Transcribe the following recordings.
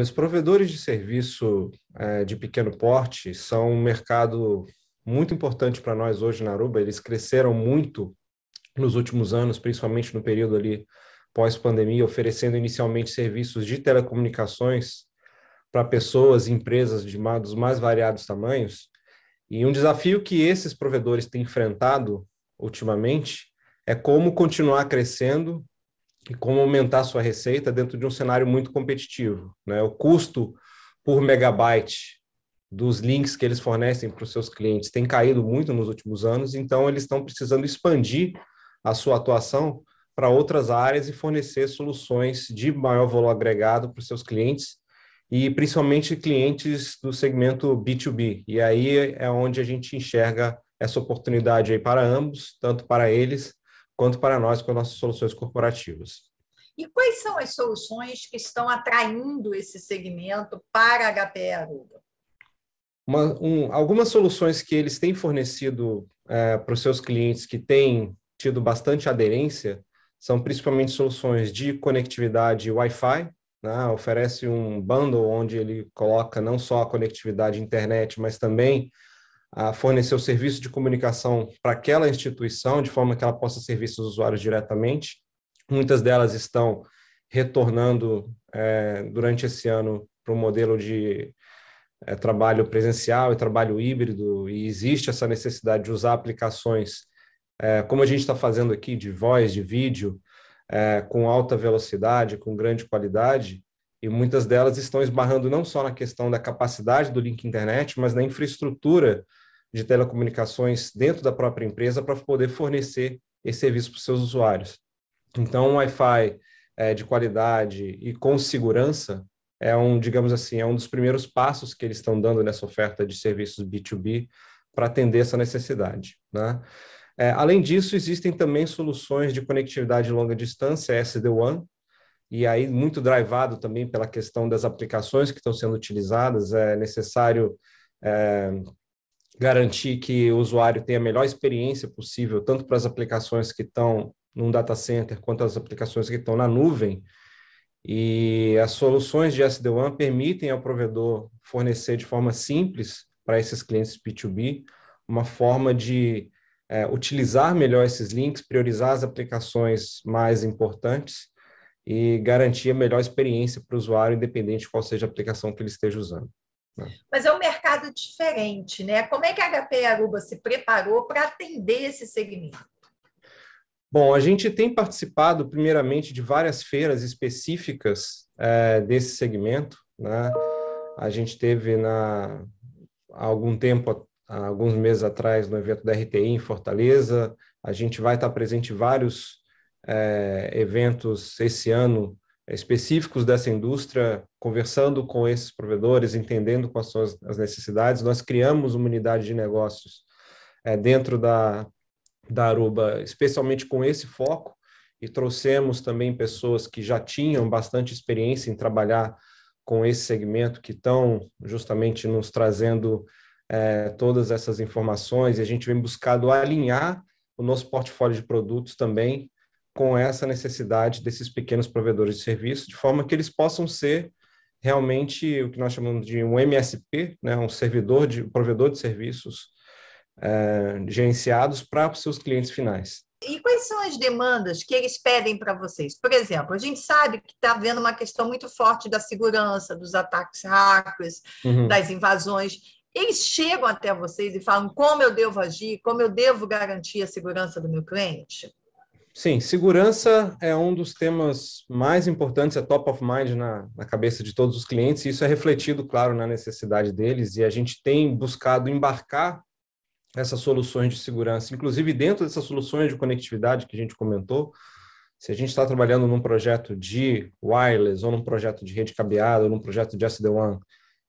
Os provedores de serviço é, de pequeno porte são um mercado muito importante para nós hoje na Aruba. Eles cresceram muito nos últimos anos, principalmente no período ali pós-pandemia, oferecendo inicialmente serviços de telecomunicações para pessoas e empresas de dos mais variados tamanhos. E um desafio que esses provedores têm enfrentado ultimamente é como continuar crescendo e como aumentar sua receita dentro de um cenário muito competitivo. Né? O custo por megabyte dos links que eles fornecem para os seus clientes tem caído muito nos últimos anos, então eles estão precisando expandir a sua atuação para outras áreas e fornecer soluções de maior valor agregado para os seus clientes e principalmente clientes do segmento B2B. E aí é onde a gente enxerga essa oportunidade aí para ambos, tanto para eles quanto para nós com as nossas soluções corporativas. E quais são as soluções que estão atraindo esse segmento para a HPE Aruba? Uma, um, algumas soluções que eles têm fornecido é, para os seus clientes que têm tido bastante aderência são principalmente soluções de conectividade Wi-Fi, né? oferece um bundle onde ele coloca não só a conectividade internet, mas também a fornecer o serviço de comunicação para aquela instituição, de forma que ela possa servir seus usuários diretamente. Muitas delas estão retornando é, durante esse ano para o modelo de é, trabalho presencial e trabalho híbrido, e existe essa necessidade de usar aplicações, é, como a gente está fazendo aqui, de voz, de vídeo, é, com alta velocidade, com grande qualidade, e muitas delas estão esbarrando não só na questão da capacidade do link internet, mas na infraestrutura de telecomunicações dentro da própria empresa para poder fornecer esse serviço para os seus usuários. Então, um Wi-Fi é, de qualidade e com segurança é um, digamos assim, é um dos primeiros passos que eles estão dando nessa oferta de serviços B2B para atender essa necessidade. Né? É, além disso, existem também soluções de conectividade de longa distância, SD-WAN, e aí muito drivado também pela questão das aplicações que estão sendo utilizadas, é necessário é, garantir que o usuário tenha a melhor experiência possível, tanto para as aplicações que estão num data center quanto as aplicações que estão na nuvem. E as soluções de SD-WAN permitem ao provedor fornecer de forma simples para esses clientes b 2 b uma forma de é, utilizar melhor esses links, priorizar as aplicações mais importantes e garantir a melhor experiência para o usuário, independente de qual seja a aplicação que ele esteja usando. Né? Mas é um mercado diferente, né? Como é que a HP Aruba se preparou para atender esse segmento? Bom, a gente tem participado, primeiramente, de várias feiras específicas é, desse segmento. Né? A gente teve na, há algum tempo, há alguns meses atrás, no evento da RTI em Fortaleza. A gente vai estar presente em vários é, eventos esse ano é, específicos dessa indústria, conversando com esses provedores, entendendo quais são as necessidades. Nós criamos uma unidade de negócios é, dentro da, da Aruba, especialmente com esse foco, e trouxemos também pessoas que já tinham bastante experiência em trabalhar com esse segmento, que estão justamente nos trazendo é, todas essas informações, e a gente vem buscado alinhar o nosso portfólio de produtos também com essa necessidade desses pequenos provedores de serviço, de forma que eles possam ser realmente o que nós chamamos de um MSP, né, um servidor de um provedor de serviços é, gerenciados para os seus clientes finais. E quais são as demandas que eles pedem para vocês? Por exemplo, a gente sabe que está havendo uma questão muito forte da segurança, dos ataques hackers, uhum. das invasões. Eles chegam até vocês e falam como eu devo agir, como eu devo garantir a segurança do meu cliente? Sim, segurança é um dos temas mais importantes, é top of mind na, na cabeça de todos os clientes, e isso é refletido, claro, na necessidade deles, e a gente tem buscado embarcar essas soluções de segurança, inclusive dentro dessas soluções de conectividade que a gente comentou, se a gente está trabalhando num projeto de wireless, ou num projeto de rede cabeada, ou num projeto de SD-WAN,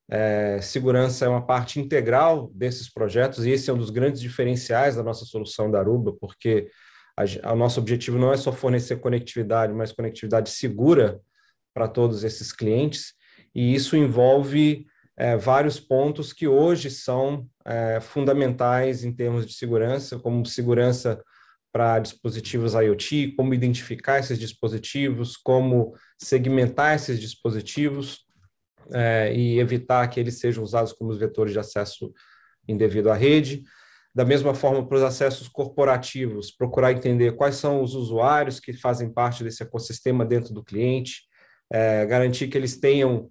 é, segurança é uma parte integral desses projetos, e esse é um dos grandes diferenciais da nossa solução da Aruba, porque o nosso objetivo não é só fornecer conectividade, mas conectividade segura para todos esses clientes, e isso envolve é, vários pontos que hoje são é, fundamentais em termos de segurança, como segurança para dispositivos IoT, como identificar esses dispositivos, como segmentar esses dispositivos é, e evitar que eles sejam usados como vetores de acesso indevido à rede. Da mesma forma, para os acessos corporativos, procurar entender quais são os usuários que fazem parte desse ecossistema dentro do cliente, é, garantir que eles tenham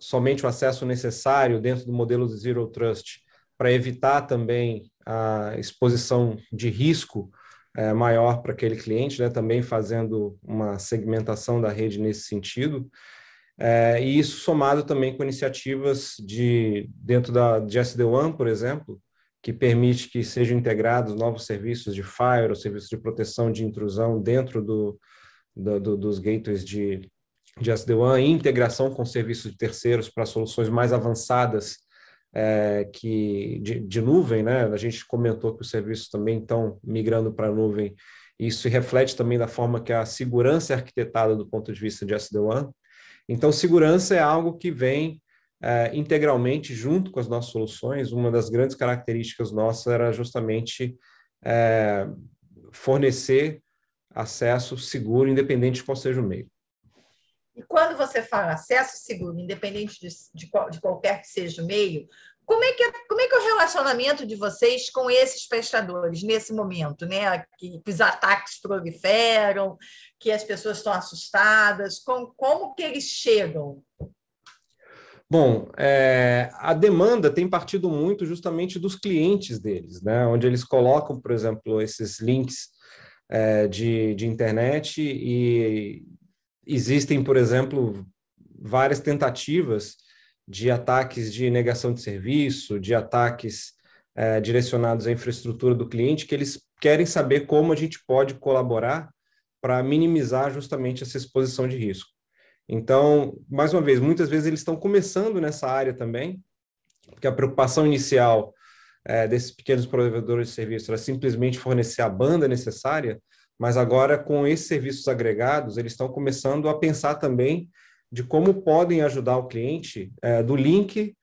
somente o acesso necessário dentro do modelo de Zero Trust, para evitar também a exposição de risco é, maior para aquele cliente, né, também fazendo uma segmentação da rede nesse sentido. É, e isso somado também com iniciativas de dentro da de SD-WAN, por exemplo, que permite que sejam integrados novos serviços de firewall, serviços de proteção de intrusão dentro do, do, do dos gateways de, de SD-WAN, integração com serviços de terceiros para soluções mais avançadas é, que de, de, nuvem, né? A gente comentou que os serviços também estão migrando para a nuvem. Isso se reflete também da forma que a segurança é arquitetada do ponto de vista de SD-WAN. Então, segurança é algo que vem uh, integralmente junto com as nossas soluções. Uma das grandes características nossas era justamente uh, fornecer acesso seguro, independente de qual seja o meio. E quando você fala acesso seguro, independente de, de, qual, de qualquer que seja o meio, como é, que é, como é que é o relacionamento de vocês com esses prestadores nesse momento, né? Que, que os ataques proliferam, que as pessoas estão assustadas, com, como que eles chegam? Bom, é, a demanda tem partido muito justamente dos clientes deles, né? Onde eles colocam, por exemplo, esses links é, de, de internet e existem, por exemplo, várias tentativas de ataques de negação de serviço, de ataques é, direcionados à infraestrutura do cliente, que eles querem saber como a gente pode colaborar para minimizar justamente essa exposição de risco. Então, mais uma vez, muitas vezes eles estão começando nessa área também, porque a preocupação inicial é, desses pequenos provedores de serviços era simplesmente fornecer a banda necessária, mas agora com esses serviços agregados, eles estão começando a pensar também de como podem ajudar o cliente é, do link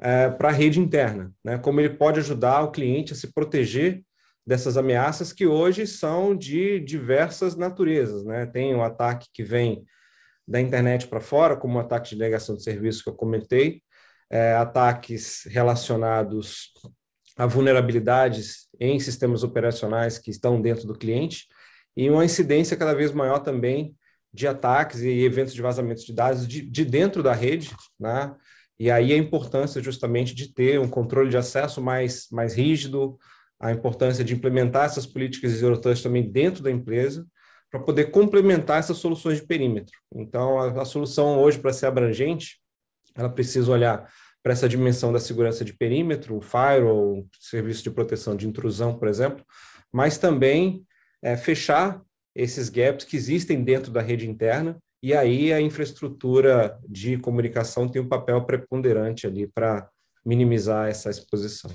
é, para a rede interna, né? como ele pode ajudar o cliente a se proteger dessas ameaças que hoje são de diversas naturezas. Né? Tem o um ataque que vem da internet para fora, como o ataque de negação de serviço que eu comentei, é, ataques relacionados a vulnerabilidades em sistemas operacionais que estão dentro do cliente, e uma incidência cada vez maior também de ataques e eventos de vazamentos de dados de, de dentro da rede, né? E aí a importância justamente de ter um controle de acesso mais, mais rígido, a importância de implementar essas políticas de zero touch também dentro da empresa, para poder complementar essas soluções de perímetro. Então, a, a solução hoje, para ser abrangente, ela precisa olhar para essa dimensão da segurança de perímetro, o firewall, serviço de proteção de intrusão, por exemplo, mas também é, fechar esses gaps que existem dentro da rede interna, e aí a infraestrutura de comunicação tem um papel preponderante ali para minimizar essa exposição.